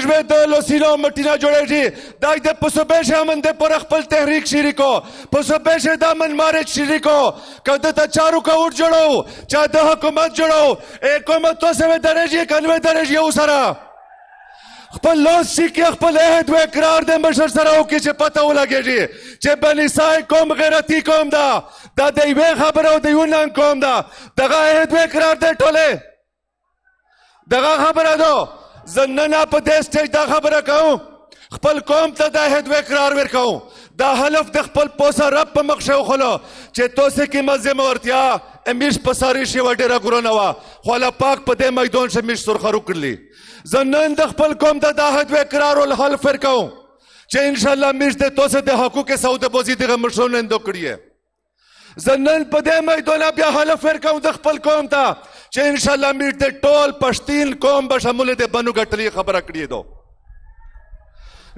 ژبه د لوسینا مټینا جوړېږي دا د پسوبې شامن د پر خپل تحریک شریکو پسوبې شه د من مارج شریکو کده ته چارو کا وټ جوړو چا د حکومت جوړو حکومت تو سره درېږي کنوې درېږي وسره خپل لاس کې خپل عہد و اقرار د مشر سره او کې چې پته ولګېږي چې بني سای کوم غیرتی کوم دا دا د یوې خبرو د یونان کوم دا دغه عہد و اقرار د ټوله دغه خبره ده زننا په دې سټیج دا خبره کوم خپل قوم ته دا هدوه اقرار ورکوم دا حلف د خپل پوسا رب په مخ شو خلو چې توسه کې مزه مورتیا امیش پساری شی وډیرا ګرونه وا خو لا پاک په دې میدان شه میش سرخرو کړلی زنن د خپل قوم ته دا هدوه اقرار او حلف ورکوم چې ان شاء الله میش د توسه د حقوق سعود بوزي دغه مشونه اندو کړی زنن په دې میدان بیا حلف ورکوم د خپل قوم ته چې ان شاء الله امیر ته ټول پښتین قوم به شامل دي بنو غټلی خبره کړی دو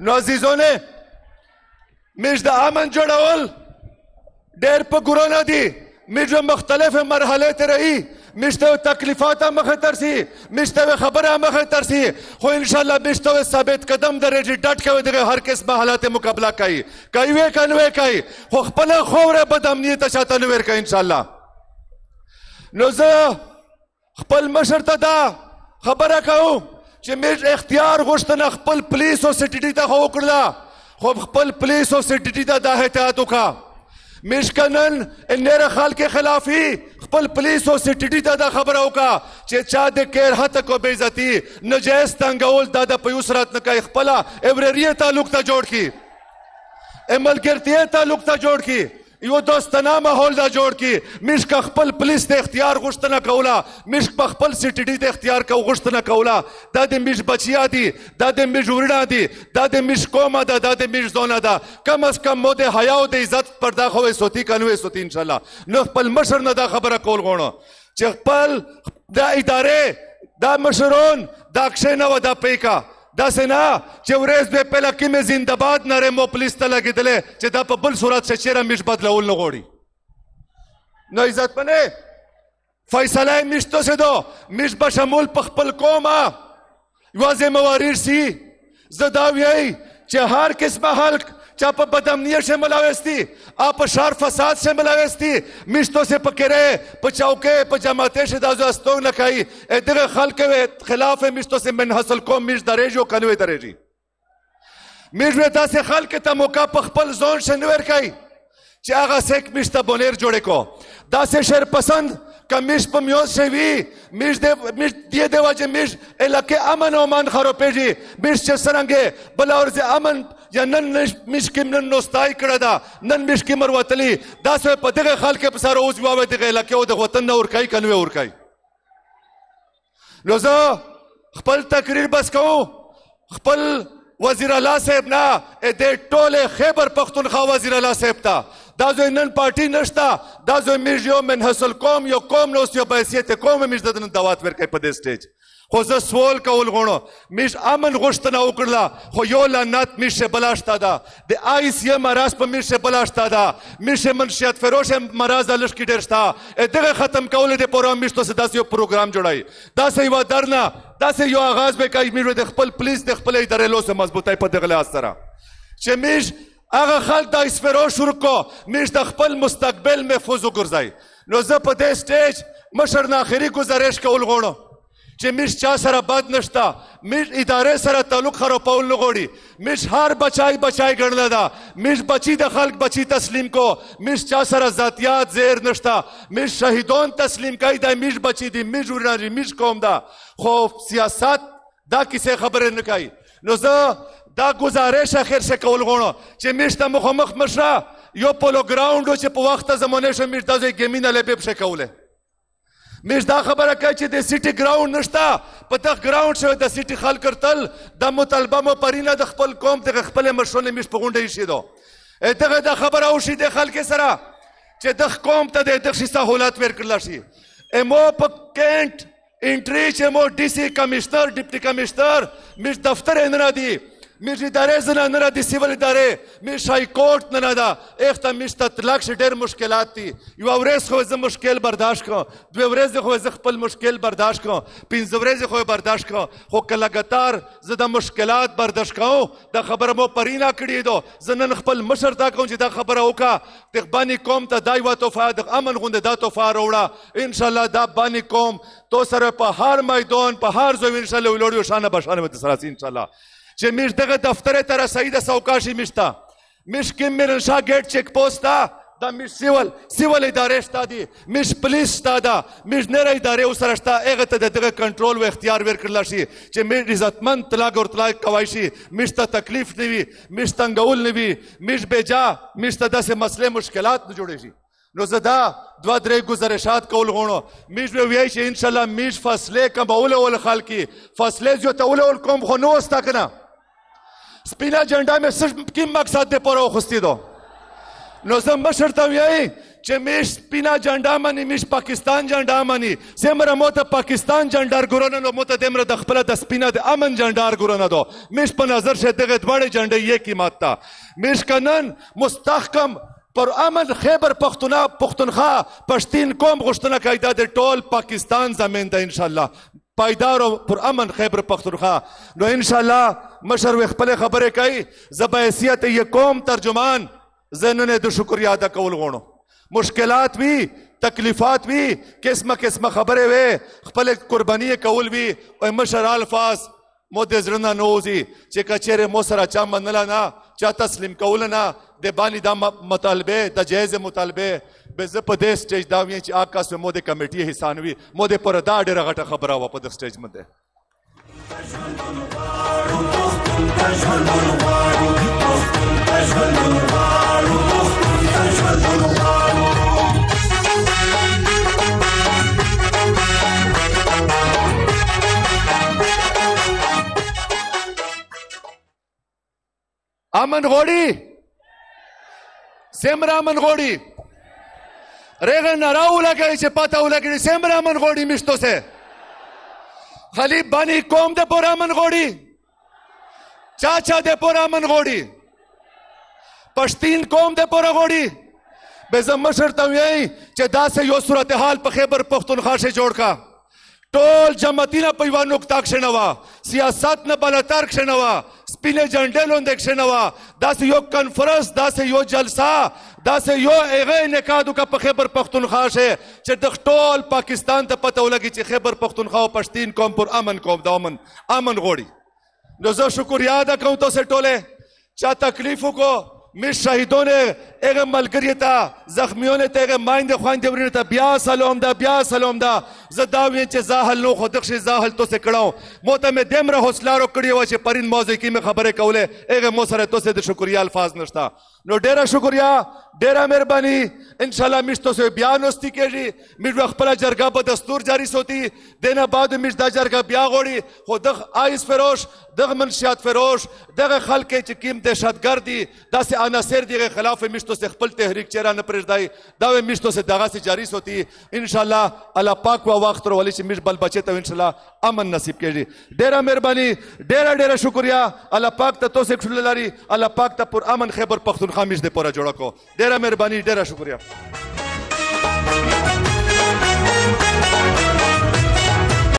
نو عزیزونه مش د امن جوړول ډېر په ګورونه دي مش مختلف مرحله ته رہی مشته تکلیفات مخه ترسي مشته خبره مخه ترسي خو ان شاء الله مشته ثابت قدم درې ډټ کوي دغه هر کس په حالات مقابله کوي کوي وې کوي کوي خو خپل خوره بدامنیت شاته نور کوي ان شاء الله نو زه خپل مشر ته دا خبره کوم چې موږ اختیار غوښتنه خپل پولیس او سټیټي ته خو کړلا خو خپل پولیس او سټیټي ته دا احتیاط وکړه موږ کنن انیر خال کې خلافي خپل پولیس او سټیټي ته دا خبره وکړه چې چا د کیر هته کو بے عزتی نجایز تنګول دا د پیوسرات نه کوي خپل ایبرریه تعلق ته جوړ کی عملګرتیه تعلق ته جوړ کی یو دوستانه ماحول دا جوړ کی مشک خپل پولیس ته اختیار غوښتنه کوله مشک په خپل سټډي ته اختیار کو غوښتنه کوله دا د مش بچیا دي دا د مش ورډا دي دا د مش قومه ده دا د مش زونه ده کم از کم مو د حیا او د عزت پردا خو سوتی کنوې سوتی ان شاء الله نو خپل مشر نه دا خبره کول غوڼو چې خپل دا ادارې دا مشرون دا کښې نه و دا پیکا دا سینا چې ورځ به په لکه مې زنده باد نره مو پولیس ته لګیدلې چې دا په بل صورت څه چیرې مش بدلول نه غوړي نو عزت پنه فیصله نشته څه دو مش بشمول په خپل قومه یوازې مواریر سي زه دا وایي چې هر قسمه خلک چا په بدامنیت سے ملاوستی آپ شار فساد سے ملاوستی مشتو سے پکره په چوکې په جماعتې شه دازو استو نه کوي دغه خلک خلاف مشتو سے من حاصل کوم مش درېجو کنوې درېجی مش وې تاسو خلک ته موقع په خپل ځون شنور کوي چې هغه سیک مشته بولر جوړې کو داسې شر پسند کمیش په میوز شوی میش دې میش دې د واجه میش الکه امن او امان خرابېږي میش چې سرنګه بل اورځ امن یا نن مشکم نن نوستای کړه دا نن مشکم وروتلی دا سه په دغه خلک په سره اوس واوې دغه علاقې او د وطن نه ورکای کنه ورکای نو زه خپل تقریر بس کوم خپل وزیر اعلی صاحب نه دې ټوله خیبر پختونخوا وزیر اعلی صاحب ته دا زوی نن پارټي نشتا دا زوی میږ یو منحصل قوم یو قوم نو یو په حیثیت قوم میږ د نن دعوت ورکې په دې سټیج خو زه سوال کول غواړم مش امن غوښتنه وکړله خو یو لعنت میشه بلاشته ده د آی سی ام مراز په میشه بلاشته ده میشه منشیت فروش مراز لږ کې ډېر شته دغه ختم کول د پوره میشتو سره داسې یو پروګرام جوړای داسې یو درنه داسې یو آغاز به کوي میرو د خپل پولیس د خپل ادارې لوسه مضبوطی په دغه لاس سره چې میش هغه خلک د اسفرو شروع کو میش د خپل مستقبل محفوظ وګرځي نو زه په دې سټیج مشر ناخري گزارش کول غواړم چې مش چا سره بد نشتا مش ادارې سره تعلق خرابول نه غوړي مش هر بچای بچای ګڼل دا مش بچی د خلک بچی تسلیم کو مش چا سره ذاتیات زیر نشتا مش شهیدان تسلیم کوي دا مش بچی دی مش ورناري مش قوم دا خو سیاست دا کیسه خبره نه کوي نو زه دا گزارش اخر څه کول غواړم چې مشته مخ مخ مشره یو پولو ګراوند چې په وخت زمونه شو مشته زې ګمینه لبه بشه کوله مېږ دا خبره کوي چې د سیټي ګراوند نشته په دغه ګراوند شو د سیټي خلک تل د مطالبه مو پرینه د خپل قوم دغه خپل مشرونه مش په غونډه شي دو دغه دا خبره او شي د خلک سره چې د قوم ته د دغه شي سہولت ورکړل شي امو په کینټ انټری چې مو ډي سي کمشنر ډیپټي کمشنر مش دفتر نه دی میری ادارې زنانه را دي سیول ادارې میری شای کورټ نه نه ده اخته میش ته طلاق شي ډېر مشکلات دي یوه ورځ خو زه مشکل برداشت کوم دوه ورځې خو زه خپل مشکل برداشت کوم پنځه ورځې خو برداشت کوم خو که لګاتار زه د مشکلات برداشت کوم دا خبره مو پرې نه کړې دو زه نن خپل مشر ته کوم چې دا خبره وکړه تقباني قوم ته دا یوه تحفه د امن غوندې دا تحفه راوړه انشاءالله دا باندې قوم تو سره په هر میدان په هر ځای انشاءالله ولړو شانه بشانه به سره انشاءالله چې موږ دغه دفتر ته رسېږي د سوکاشي مشتا مش کې مرنشا ګیټ چیک پوسټ دا د مش سیول سیول ادارې شته دي مش پولیس شته دا مش نر ادارې وسره شته هغه ته دغه کنټرول او اختیار ورکړل شي چې مې عزتمن طلاق او طلاق کوي شي مش ته تکلیف نه وي مش تنګول نه وي مش بجا مش ته داسې مسلې مشکلات نه جوړي شي نو زه دا دوه درې گزارشات کول غواړم میږ به ویای چې ان شاء الله میږ فاصله کمول ول خلک فاصله زیاتول ول کوم خو نو استا کنه سپینا جنډا مې څه کوم مقصد ته پر خوستي دو نو زه مشر ته وایي چې مش سپینا جنډا منی مش پاکستان جنډا منی سمره مو ته پاکستان جنډار ګورونه نو مو ته دمر د خپل د سپینا د امن جنډار ګورونه دو مش په نظر شه دغه دوړې جنډې یکي ماته مش کنن مستحکم پر امن خیبر پختونه پختونخوا پښتین قوم غشتنه کوي د ټول پاکستان زمين ده ان شاء الله پایدار او پر امن خیبر پختونخوا نو ان شاء الله مشر وي خپل خبره کوي زبایسیت یو قوم ترجمان زنن د شکر یاد کول غوڼو مشکلات وی تکلیفات وی قسمه قسمه خبره وی خپل قربانی کول وی او مشر الفاظ مو د زړه نه نوځي چې کچېره مو سره چا منله نه چا تسلیم کول نه د باندې دا مطالبه د جایز مطالبه به زه په دې سټیج دا ویم چې آکاس مو د کمیټې حسانوي مو د پردا ډېر غټه خبره و په د سټیج مده अमन घोड़ी सेमरा अमन घोड़ी रेगन राउला के इसे पता उला के सेमरा अमन घोड़ी मिश्तो से खाली बनी कोम दे पोरा अमन घोड़ी چاچا د پورا من غوړي پښتین قوم د پورا غوړي به زه مشر ته وایي چې داسې یو صورتحال په خیبر پښتونخوا شي جوړ کا ټول جماعتینه په یو نقطه کښنوا سیاست نه بلاتار کښنوا سپینه جنډه لوند کښنوا داسې یو کانفرنس داسې یو جلسه داسې یو هغه انعقاد وکړه په خیبر پښتونخوا شي چې د ټول پاکستان ته پته ولګي چې خیبر پښتونخوا او پښتین قوم پر امن قوم د امن امن غوړي نو زه شکریا ادا کوم تاسو ټوله چا تکلیف وکړو مې شهیدونه هغه ملګری ته زخمیونه ته هغه مایند خويند ورنه ته بیا سلام دا بیا سلام دا زه دا وین چې زاهل نو خو دښه زاهل تاسو کړو مو ته مې دمره حوصله رو کړی و چې پرین موضوع کې مې خبره کوله هغه مو سره تاسو د شکریا الفاظ نشتا نو ډیره شکریا ډیره مهرباني ان شاء الله مش تاسو بیا نوستي کېږي مې خپل جرګه په دستور جاری سوتی دینه بعد مش دا جرګه بیا غوړي خو د آیس فروش د منشیات فروش د خلک چې کیم دهشتګردي داسې عناصر دغه خلاف مش تاسو خپل تحریک چیرې نه پرېږدای دا مش تاسو دغه سي جاری سوتی ان شاء الله الله پاک وا وخت ورولې چې مش بل بچي ته ان شاء الله امن نصیب کېږي ډیره مهرباني ډیره ډیره شکریا الله پاک ته تاسو ښکلاري الله پاک ته پر امن خبر پختونخوا مش دې پوره جوړ کو डेरा मेहरबानी डेरा शुक्रिया